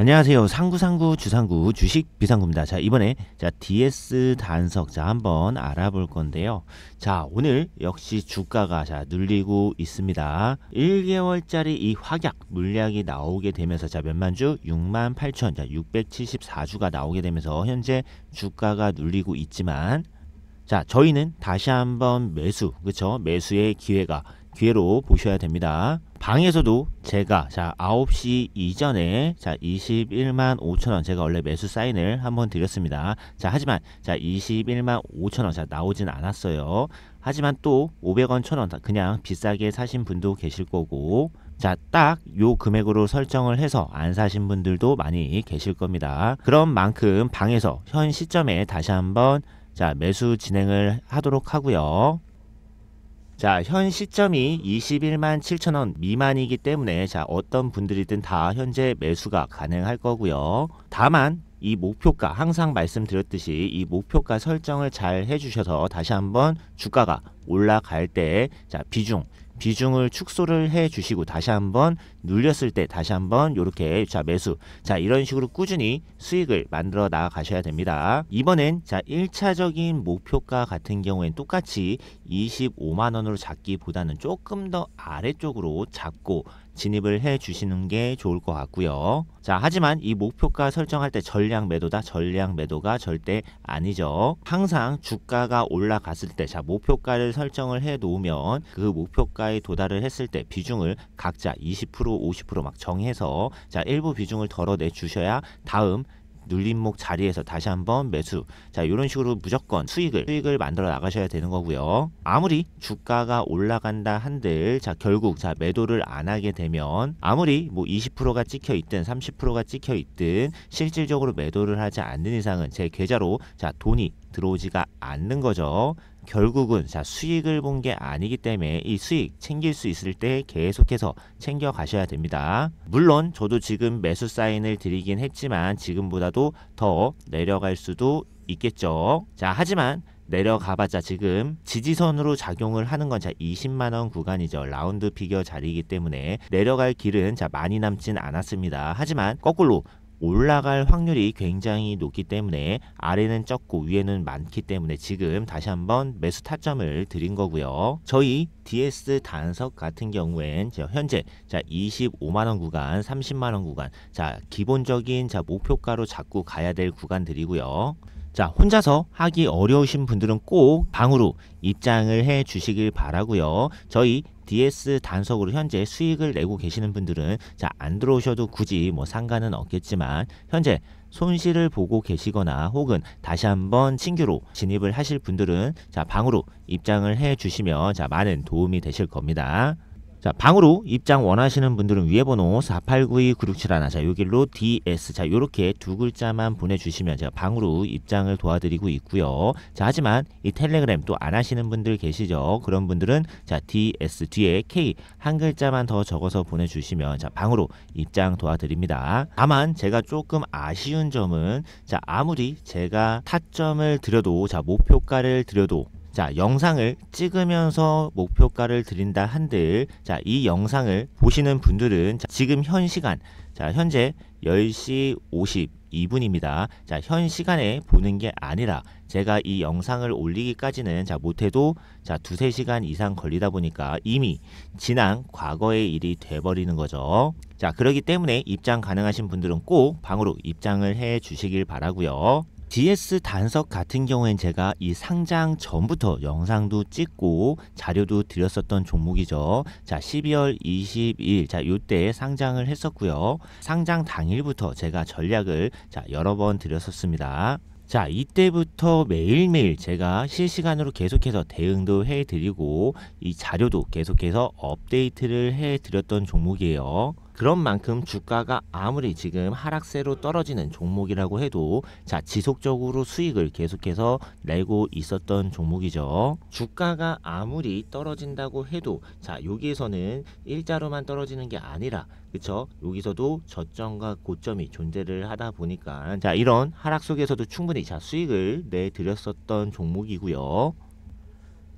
안녕하세요. 상구상구 주상구 주식 비상구입니다. 자, 이번에 자, DS 단석 자 한번 알아볼 건데요. 자, 오늘 역시 주가가 자 눌리고 있습니다. 1개월짜리 이 확약 물량이 나오게 되면서 자, 몇만 주? 6만 8천. 자, 674주가 나오게 되면서 현재 주가가 눌리고 있지만 자, 저희는 다시 한번 매수. 그렇죠? 매수의 기회가 기회로 보셔야 됩니다. 방에서도 제가 자 9시 이전에 자 21만 5천원 제가 원래 매수 사인을 한번 드렸습니다. 자 하지만 자 21만 5천원 자 나오진 않았어요. 하지만 또 500원 1000원 그냥 비싸게 사신 분도 계실 거고 자, 딱 요 금액으로 설정을 해서 안 사신 분들도 많이 계실 겁니다. 그런 만큼 방에서 현 시점에 다시 한번 자, 매수 진행을 하도록 하고요. 자, 현 시점이 21만 7천 원 미만이기 때문에 자, 어떤 분들이든 다 현재 매수가 가능할 거고요. 다만 이 목표가 항상 말씀드렸듯이 이 목표가 설정을 잘 해주셔서 다시 한번 주가가 올라갈 때 자, 비중 비중을 축소를 해 주시고 다시 한번 눌렸을 때 다시 한번 이렇게 자 매수 자 이런 식으로 꾸준히 수익을 만들어 나가셔야 됩니다. 이번엔 자 1차적인 목표가 같은 경우엔 똑같이 25만원으로 잡기보다는 조금 더 아래쪽으로 잡고 진입을 해 주시는 게 좋을 것 같고요. 자, 하지만 이 목표가 설정할 때 전량 매도다 전량 매도가 절대 아니죠. 항상 주가가 올라갔을 때 자, 목표가를 설정을 해 놓으면 그 목표가에 도달을 했을 때 비중을 각자 20% 50%막 정해서 자, 일부 비중을 덜어내 주셔야 다음 눌림목 자리에서 다시 한번 매수 자 이런 식으로 무조건 수익을 수익을 만들어 나가셔야 되는 거고요 아무리 주가가 올라간다 한들 자 결국 자 매도를 안 하게 되면 아무리 뭐 20%가 찍혀 있든 30%가 찍혀 있든 실질적으로 매도를 하지 않는 이상은 제 계좌로 자 돈이 들어오지가 않는 거죠 결국은 자 수익을 본 게 아니기 때문에 이 수익 챙길 수 있을 때 계속해서 챙겨 가셔야 됩니다. 물론 저도 지금 매수 사인을 드리긴 했지만 지금보다도 더 내려갈 수도 있겠죠. 자 하지만 내려가봤자 지금 지지선으로 작용을 하는 건 자 20만 원 구간이죠. 라운드 피겨 자리이기 때문에 내려갈 길은 자 많이 남진 않았습니다. 하지만 거꾸로 올라갈 확률이 굉장히 높기 때문에 아래는 적고 위에는 많기 때문에 지금 다시 한번 매수 타점을 드린 거고요. 저희 DS 단석 같은 경우엔 현재 자 25만원 구간, 30만원 구간 자 기본적인 자 목표가로 자꾸 가야 될 구간들이고요. 자 혼자서 하기 어려우신 분들은 꼭 방으로 입장을 해 주시길 바라고요 저희 DS 단속으로 현재 수익을 내고 계시는 분들은 자, 안 들어오셔도 굳이 뭐 상관은 없겠지만 현재 손실을 보고 계시거나 혹은 다시 한번 신규로 진입을 하실 분들은 자, 방으로 입장을 해 주시면 자, 많은 도움이 되실 겁니다. 자, 방으로 입장 원하시는 분들은 위에 번호 4892967 1 자, 요길로 DS. 자, 요렇게 두 글자만 보내주시면 제가 방으로 입장을 도와드리고 있고요. 자, 하지만 이 텔레그램 또 안 하시는 분들 계시죠? 그런 분들은 자, DS 뒤에 K 한 글자만 더 적어서 보내주시면 자, 방으로 입장 도와드립니다. 다만 제가 조금 아쉬운 점은 자, 아무리 제가 타점을 드려도 자, 목표가를 드려도 자, 영상을 찍으면서 목표가를 드린다 한들 자, 이 영상을 보시는 분들은 자, 지금 현 시간 자, 현재 10시 52분입니다. 자, 현 시간에 보는 게 아니라 제가 이 영상을 올리기까지는 자, 못해도 자, 두세 시간 이상 걸리다 보니까 이미 지난 과거의 일이 돼버리는 거죠. 자, 그러기 때문에 입장 가능하신 분들은 꼭 방으로 입장을 해 주시길 바라고요 DS 단석 같은 경우엔 제가 이 상장 전부터 영상도 찍고 자료도 드렸었던 종목이죠. 자, 12월 22일 자, 요때 상장을 했었고요. 상장 당일부터 제가 전략을 자, 여러 번 드렸었습니다. 자 이때부터 매일매일 제가 실시간으로 계속해서 대응도 해드리고 이 자료도 계속해서 업데이트를 해드렸던 종목이에요. 그런 만큼 주가가 아무리 지금 하락세로 떨어지는 종목이라고 해도 자 지속적으로 수익을 계속해서 내고 있었던 종목이죠. 주가가 아무리 떨어진다고 해도 자 여기에서는 일자로만 떨어지는 게 아니라 그쵸 여기서도 저점과 고점이 존재를 하다 보니까 자 이런 하락 속에서도 충분히 자 수익을 내드렸었던 종목이고요.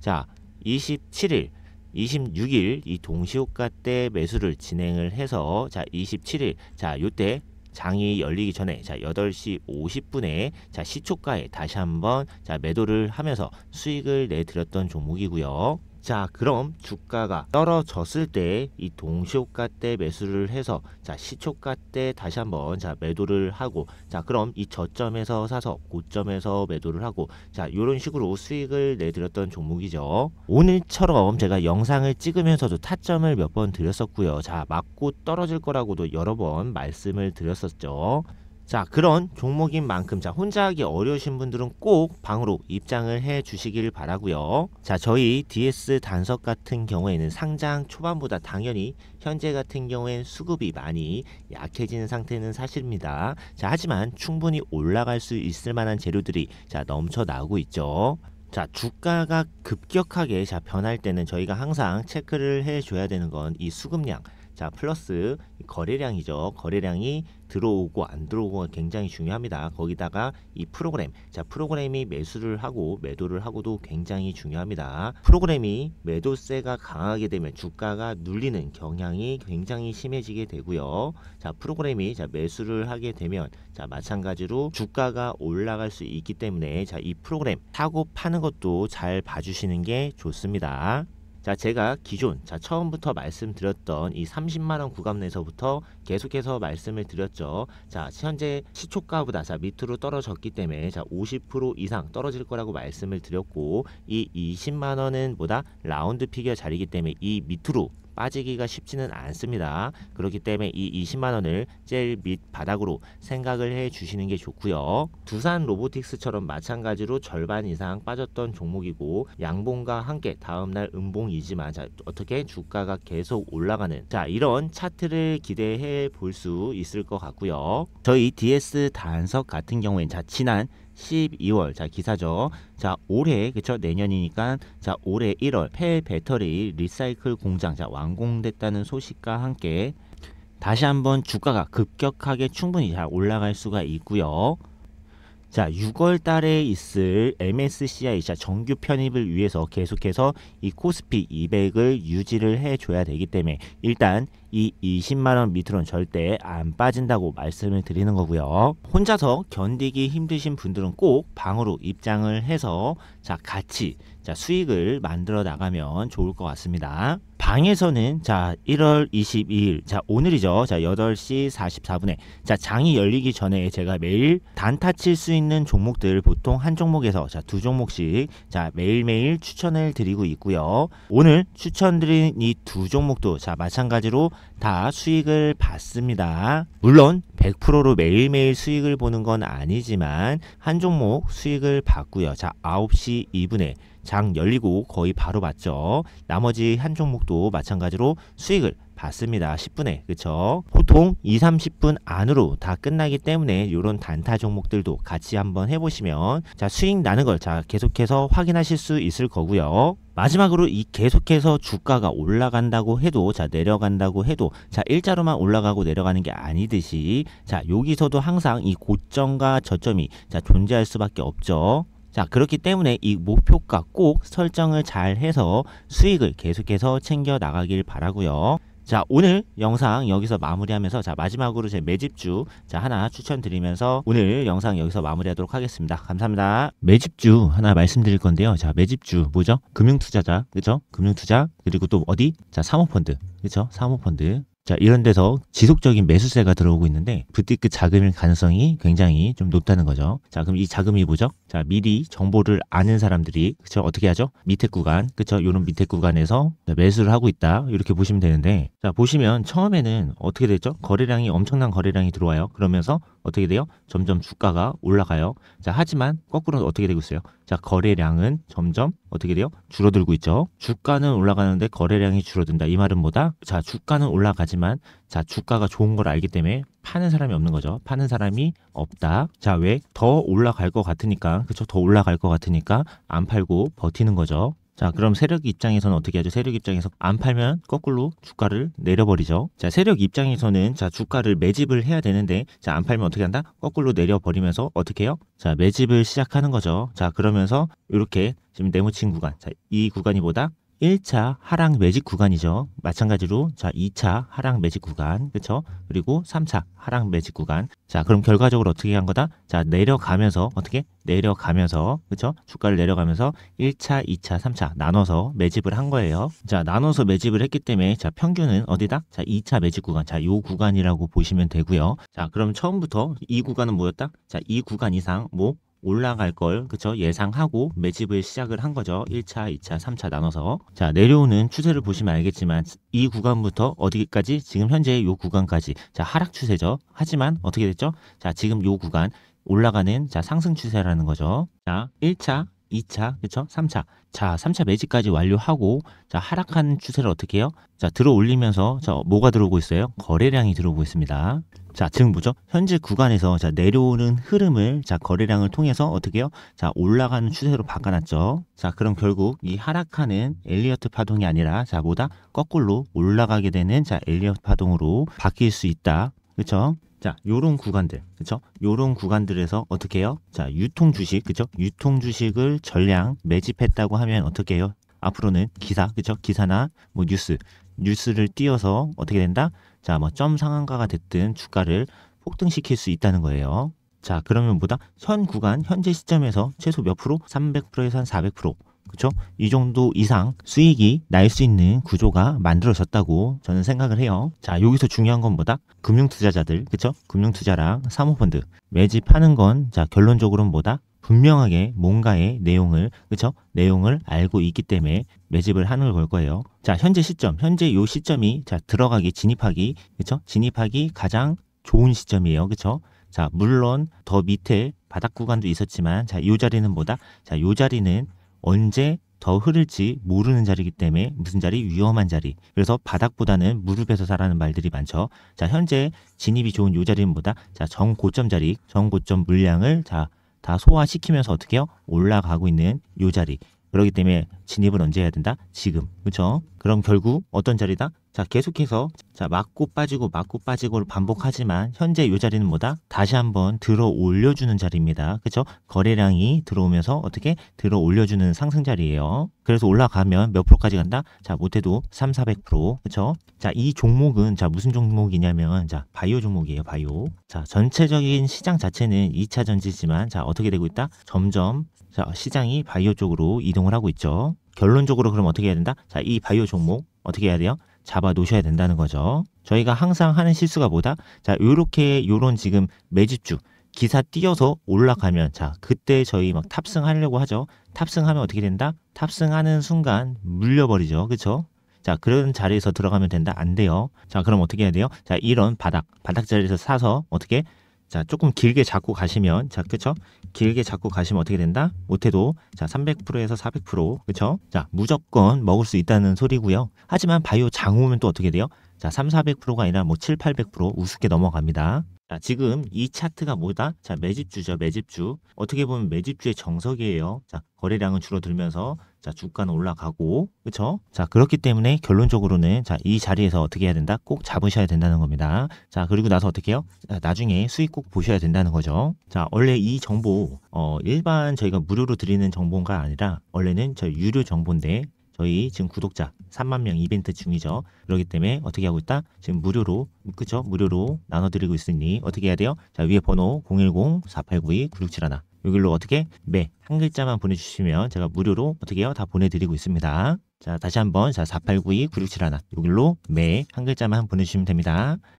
자 27일 26일 이 동시호가 때 매수를 진행을 해서 자 27일 자 요때 장이 열리기 전에 자 8시 50분에 자 시초가에 다시 한번 자 매도를 하면서 수익을 내드렸던 종목이고요. 자 그럼 주가가 떨어졌을 때 이 동시효과 때 매수를 해서 자 시초가 때 다시 한번 자 매도를 하고 자 그럼 이 저점에서 사서 고점에서 매도를 하고 자 이런 식으로 수익을 내드렸던 종목이죠 오늘처럼 제가 영상을 찍으면서도 타점을 몇 번 드렸었고요 자 맞고 떨어질 거라고도 여러 번 말씀을 드렸었죠 자 그런 종목인 만큼 자 혼자 하기 어려우신 분들은 꼭 방으로 입장을 해 주시길 바라고요 자 저희 DS 단석 같은 경우에는 상장 초반보다 당연히 현재 같은 경우엔 수급이 많이 약해지는 상태는 사실입니다 자 하지만 충분히 올라갈 수 있을 만한 재료들이 자 넘쳐 나오고 있죠 자 주가가 급격하게 자 변할 때는 저희가 항상 체크를 해 줘야 되는 건 이 수급량 자 플러스 거래량이죠 거래량이 들어오고 안 들어오고가 굉장히 중요합니다. 거기다가 이 프로그램, 자 프로그램이 매수를 하고 매도를 하고도 굉장히 중요합니다. 프로그램이 매도세가 강하게 되면 주가가 눌리는 경향이 굉장히 심해지게 되고요. 자 프로그램이 자 매수를 하게 되면 자 마찬가지로 주가가 올라갈 수 있기 때문에 자 이 프로그램 사고 파는 것도 잘 봐주시는 게 좋습니다. 자, 제가 기존, 자, 처음부터 말씀드렸던 이 30만원 구간 내서부터 에 계속해서 말씀을 드렸죠. 자, 현재 시초가보다 자, 밑으로 떨어졌기 때문에 자, 50% 이상 떨어질 거라고 말씀을 드렸고, 이 20만원은 보다 라운드 피겨 자리이기 때문에 이 밑으로 빠지기가 쉽지는 않습니다. 그렇기 때문에 이 20만 원을 제일 밑바닥으로 생각을 해 주시는 게 좋고요. 두산 로보틱스처럼 마찬가지로 절반 이상 빠졌던 종목이고 양봉과 함께 다음날 음봉이지만 자, 어떻게 주가가 계속 올라가는 자 이런 차트를 기대해 볼 수 있을 것 같고요. 저희 DS 단석 같은 경우엔 자 지난 12월 자 기사죠. 자 올해 그쵸 내년이니까 자 올해 1월 폐 배터리 리사이클 공장 자 완공됐다는 소식과 함께 다시 한번 주가가 급격하게 충분히 잘 올라갈 수가 있고요. 자, 6월 달에 있을 MSCI 자 정규 편입을 위해서 계속해서 이 코스피 200을 유지를 해줘야 되기 때문에 일단 이 20만 원 밑으로는 절대 안 빠진다고 말씀을 드리는 거고요. 혼자서 견디기 힘드신 분들은 꼭 방으로 입장을 해서 자 같이 자 수익을 만들어 나가면 좋을 것 같습니다. 방에서는 자 1월 22일 자 오늘이죠 자 8시 44분에 자 장이 열리기 전에 제가 매일 단타 칠 수 있는 종목들 보통 한 종목에서 자 두 종목씩 자 매일매일 추천을 드리고 있고요 오늘 추천드린 이 두 종목도 자 마찬가지로 다 수익을 봤습니다. 물론 100%로 매일매일 수익을 보는 건 아니지만 한 종목 수익을 봤고요. 자 9시 2분에 장 열리고 거의 바로 봤죠. 나머지 한 종목도 마찬가지로 수익을 봤습니다. 10분에 그쵸? 보통 2, 30분 안으로 다 끝나기 때문에 이런 단타 종목들도 같이 한번 해보시면 자 수익 나는 걸 자 계속해서 확인하실 수 있을 거고요. 마지막으로 이 계속해서 주가가 올라간다고 해도 자 내려간다고 해도 자 일자로만 올라가고 내려가는 게 아니듯이 자 여기서도 항상 이 고점과 저점이 자 존재할 수밖에 없죠. 자 그렇기 때문에 이 목표가 꼭 설정을 잘 해서 수익을 계속해서 챙겨 나가길 바라고요. 자 오늘 영상 여기서 마무리하면서 자 마지막으로 제 매집주 자 하나 추천드리면서 오늘 영상 여기서 마무리하도록 하겠습니다 감사합니다 매집주 하나 말씀드릴 건데요 자 매집주 뭐죠 금융투자자 그죠 금융투자 그리고 또 어디 자 사모펀드 그죠 사모펀드 자, 이런 데서 지속적인 매수세가 들어오고 있는데 부티크 자금일 가능성이 굉장히 좀 높다는 거죠. 자, 그럼 이 자금이 뭐죠? 자, 미리 정보를 아는 사람들이 그쵸 어떻게 하죠? 밑에 구간, 그쵸 요런 밑에 구간에서 매수를 하고 있다. 이렇게 보시면 되는데 자, 보시면 처음에는 어떻게 됐죠? 거래량이 엄청난 거래량이 들어와요. 그러면서 어떻게 돼요? 점점 주가가 올라가요. 자, 하지만 거꾸로 어떻게 되고 있어요? 자, 거래량은 점점 어떻게 돼요? 줄어들고 있죠. 주가는 올라가는데 거래량이 줄어든다. 이 말은 뭐다? 자, 주가는 올라가지만 자, 주가가 좋은 걸 알기 때문에 파는 사람이 없는 거죠. 파는 사람이 없다. 자, 왜? 더 올라갈 것 같으니까. 그쵸? 더 올라갈 것 같으니까 안 팔고 버티는 거죠. 자, 그럼 세력 입장에서는 어떻게 하죠? 세력 입장에서 안 팔면 거꾸로 주가를 내려버리죠. 자, 세력 입장에서는 자, 주가를 매집을 해야 되는데 자, 안 팔면 어떻게 한다? 거꾸로 내려버리면서 어떻게 해요? 자, 매집을 시작하는 거죠. 자, 그러면서 이렇게 지금 네모 친 구간. 자, 이 구간이 보다 1차 하락 매직 구간이죠. 마찬가지로 자 2차 하락 매직 구간 그렇죠? 그리고 3차 하락 매직 구간. 자 그럼 결과적으로 어떻게 한 거다? 자 내려가면서 어떻게 내려가면서 그렇죠? 주가를 내려가면서 1차, 2차, 3차 나눠서 매집을 한 거예요. 자 나눠서 매집을 했기 때문에 자 평균은 어디다? 자 2차 매집 구간, 자요 구간이라고 보시면 되고요. 자 그럼 처음부터 이 구간은 뭐였다? 자이 구간 이상 뭐 올라갈 걸 그쵸 예상하고 매집을 시작을 한 거죠 1차 2차 3차 나눠서 자 내려오는 추세를 보시면 알겠지만 이 구간부터 어디까지 지금 현재 요 구간까지 자 하락 추세죠 하지만 어떻게 됐죠 자 지금 요 구간 올라가는 자 상승 추세라는 거죠 자 1차 2차, 그쵸? 3차. 자, 3차 매직까지 완료하고, 자, 하락한 추세를 어떻게 해요? 자, 들어 올리면서, 자, 뭐가 들어오고 있어요? 거래량이 들어오고 있습니다. 자, 지금 죠 현재 구간에서 자, 내려오는 흐름을 자, 거래량을 통해서 어떻게 해요? 자, 올라가는 추세로 바꿔놨죠. 자, 그럼 결국 이 하락하는 엘리어트 파동이 아니라 자, 보다 거꾸로 올라가게 되는 자, 엘리어트 파동으로 바뀔 수 있다. 그렇죠? 자, 요런 구간들. 그렇 요런 구간들에서 어떻게 해요? 자, 유통 주식. 그렇 유통 주식을 전량 매집했다고 하면 어떻게 해요? 앞으로는 기사. 그렇 기사나 뭐 뉴스. 뉴스를 띄어서 어떻게 된다? 자, 뭐 점 상한가가 됐든 주가를 폭등시킬 수 있다는 거예요. 자, 그러면 뭐다? 현 구간 현재 시점에서 최소 몇 프로? 300%에서 한 400%. 그렇죠? 이 정도 이상 수익이 날 수 있는 구조가 만들어졌다고 저는 생각을 해요. 자, 여기서 중요한 건 뭐다? 금융 투자자들, 그렇죠? 금융 투자랑 사모펀드 매집하는 건 자, 결론적으로는 뭐다? 분명하게 뭔가의 내용을 그렇죠? 내용을 알고 있기 때문에 매집을 하는 걸 걸 거예요. 자, 현재 시점, 현재 요 시점이 자, 들어가기 진입하기 그렇죠? 진입하기 가장 좋은 시점이에요. 그렇죠? 자, 물론 더 밑에 바닥 구간도 있었지만 자, 요 자리는 뭐다? 자, 요 자리는 언제 더 흐를지 모르는 자리이기 때문에 무슨 자리 위험한 자리 그래서 바닥보다는 무릎에서 사라는 말들이 많죠 자 현재 진입이 좋은 요 자리는 뭐다 자 정고점 자리 정고점 물량을 자다 소화시키면서 어떻게 해요 올라가고 있는 요 자리 그렇기 때문에 진입을 언제 해야 된다 지금 그렇죠 그럼 결국 어떤 자리다? 자 계속해서 자 맞고 빠지고 맞고 빠지고를 반복하지만 현재 이 자리는 뭐다? 다시 한번 들어 올려주는 자리입니다. 그렇죠? 거래량이 들어오면서 어떻게 들어 올려주는 상승 자리예요. 그래서 올라가면 몇 프로까지 간다? 자 못해도 3, 400% 그렇죠? 자이 종목은 자 무슨 종목이냐면 자 바이오 종목이에요. 바이오. 자 전체적인 시장 자체는 2차 전지지만 자 어떻게 되고 있다? 점점 자 시장이 바이오 쪽으로 이동을 하고 있죠. 결론적으로 그럼 어떻게 해야 된다? 자, 이 바이오 종목 어떻게 해야 돼요? 잡아 놓으셔야 된다는 거죠. 저희가 항상 하는 실수가 뭐다? 자, 요렇게 요런 지금 매집주 기사 띄어서 올라가면 자, 그때 저희 막 탑승하려고 하죠. 탑승하면 어떻게 된다? 탑승하는 순간 물려버리죠. 그렇죠? 자, 그런 자리에서 들어가면 된다? 안 돼요. 자, 그럼 어떻게 해야 돼요? 자, 이런 바닥, 바닥 자리에서 사서 어떻게 자, 조금 길게 잡고 가시면 자, 그쵸? 길게 잡고 가시면 어떻게 된다? 못해도 자, 300%에서 400% 그쵸? 자, 무조건 먹을 수 있다는 소리고요. 하지만 바이오 장우면 또 어떻게 돼요? 자, 3, 400%가 아니라 뭐 7, 800% 우습게 넘어갑니다. 자, 아, 지금 이 차트가 뭐다? 자, 매집주죠. 매집주. 어떻게 보면 매집주의 정석이에요. 자, 거래량은 줄어들면서 자, 주가는 올라가고. 그렇 자, 그렇기 때문에 결론적으로는 자, 이 자리에서 어떻게 해야 된다? 꼭 잡으셔야 된다는 겁니다. 자, 그리고 나서 어떻게 해요? 자, 나중에 수익 꼭 보셔야 된다는 거죠. 자, 원래 이 정보 어, 일반 저희가 무료로 드리는 정보가 아니라 원래는 저 유료 정보인데 저희 지금 구독자 3만 명 이벤트 중이죠. 그러기 때문에 어떻게 하고 있다? 지금 무료로 그죠? 무료로 나눠드리고 있으니 어떻게 해야 돼요? 자 위에 번호 010-4892-9671 여기로 어떻게 매 한 글자만 보내주시면 제가 무료로 어떻게 해요? 다 보내드리고 있습니다. 자 다시 한번 자4892-9671 여기로 매 한 글자만 보내주시면 됩니다.